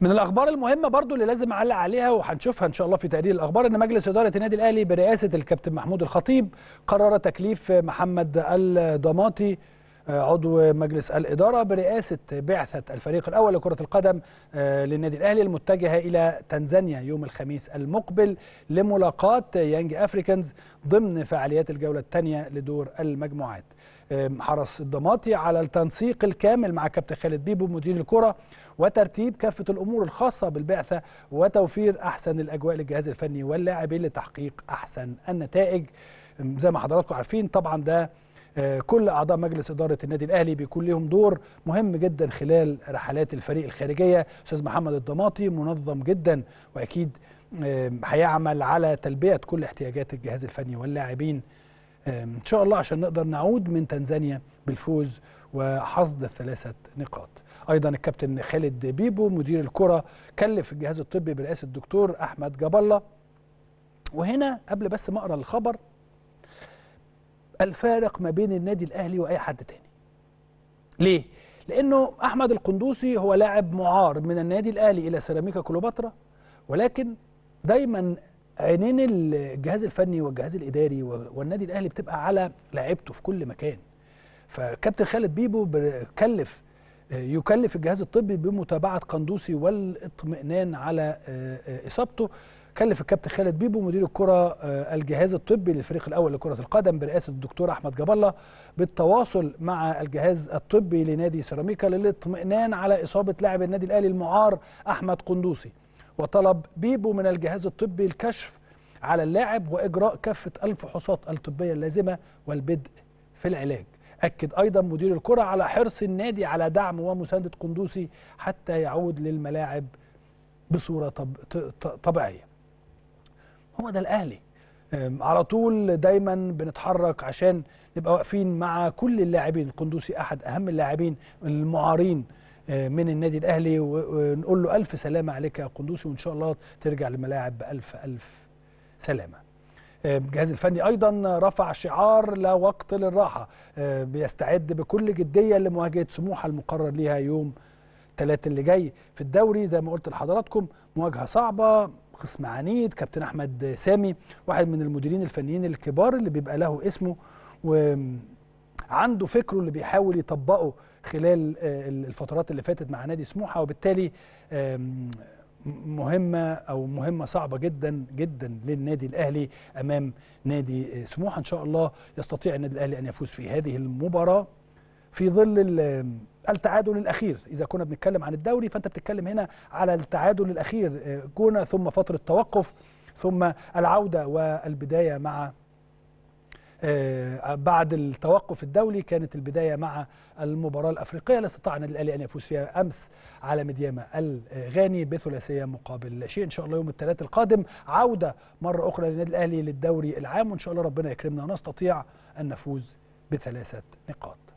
من الاخبار المهمه برضو اللي لازم اعلق عليها وهنشوفها ان شاء الله في تقرير الاخبار ان مجلس اداره النادي الاهلي برئاسه الكابتن محمود الخطيب قرر تكليف محمد الضماطي آه، عضو مجلس الإدارة برئاسة بعثة الفريق الأول لكرة القدم آه، للنادي الأهلي المتجهة إلى تنزانيا يوم الخميس المقبل لملاقاة يانج أفريكانز ضمن فعاليات الجولة الثانية لدور المجموعات حرس الضماطي على التنسيق الكامل مع كابتن خالد بيبو مدير الكره وترتيب كافه الامور الخاصه بالبعثه وتوفير احسن الاجواء للجهاز الفني واللاعبين لتحقيق احسن النتائج زي ما حضراتكم عارفين طبعا ده آه، كل اعضاء مجلس اداره النادي الاهلي بيكون لهم دور مهم جدا خلال رحلات الفريق الخارجيه استاذ محمد الضماطي منظم جدا واكيد هيعمل على تلبيه كل احتياجات الجهاز الفني واللاعبين ان شاء الله عشان نقدر نعود من تنزانيا بالفوز وحصد الثلاثه نقاط ايضا الكابتن خالد بيبو مدير الكره كلف الجهاز الطبي برئاسه الدكتور احمد جاب الله وهنا قبل بس ما اقرا الخبر الفارق ما بين النادي الاهلي واي حد تاني ليه لانه احمد القندوسي هو لاعب معار من النادي الاهلي الى سيراميكا كليوباترا ولكن دايما عينين الجهاز الفني والجهاز الاداري والنادي الاهلي بتبقى على لعيبته في كل مكان فكابتن خالد بيبو كلف يكلف الجهاز الطبي بمتابعه قندوسي والاطمئنان على آه، آه، اصابته كلف الكابتن خالد بيبو مدير الكره آه، الجهاز الطبي للفريق الاول لكره القدم برئاسه الدكتور احمد جاب الله بالتواصل مع الجهاز الطبي لنادي سيراميكا للاطمئنان على اصابه لاعب النادي الاهلي المعار احمد قندوسي وطلب بيبو من الجهاز الطبي الكشف على اللاعب وإجراء كافة الفحوصات الطبية اللازمة والبدء في العلاج أكد أيضا مدير الكرة على حرص النادي على دعم ومساندة قندوسي حتى يعود للملاعب بصورة طب... طبيعية هو ده الأهلي على طول دايما بنتحرك عشان نبقى واقفين مع كل اللاعبين قندوسي أحد أهم اللاعبين المعارين آه، من النادي الاهلي ونقول له الف سلامه عليك يا قندوسي وان شاء الله ترجع للملاعب بالف الف سلامه آه، الجهاز الفني ايضا رفع شعار لا وقت للراحه آه، بيستعد بكل جديه لمواجهه سموحه المقرر ليها يوم ثلاثة اللي جاي في الدوري زي ما قلت لحضراتكم مواجهه صعبه خصم عنيد كابتن احمد سامي واحد من المديرين الفنيين الكبار اللي بيبقى له اسمه و عنده فكره اللي بيحاول يطبقه خلال آه، الفترات اللي فاتت مع نادي سموحه وبالتالي مهمة أو مهمة صعبة جدا جدا للنادي الأهلي أمام نادي آه، سموحة إن شاء الله يستطيع النادي الأهلي أن يفوز في هذه المباراة في ظل التعادل الأخير إذا كنا بنتكلم عن الدوري فأنت بتتكلم هنا على التعادل الأخير كونا آه، ثم فترة توقف ثم العودة والبداية مع آه، بعد التوقف الدولي كانت البداية مع المباراة الأفريقية اللي استطاع النادي الأهلي أن يفوز فيها أمس على مديامة الغاني بثلاثية مقابل لا شيء إن شاء الله يوم الثلاث القادم عودة مرة أخرى للنادي الأهلي للدوري العام وإن شاء الله ربنا يكرمنا ونستطيع أن نفوز بثلاثة نقاط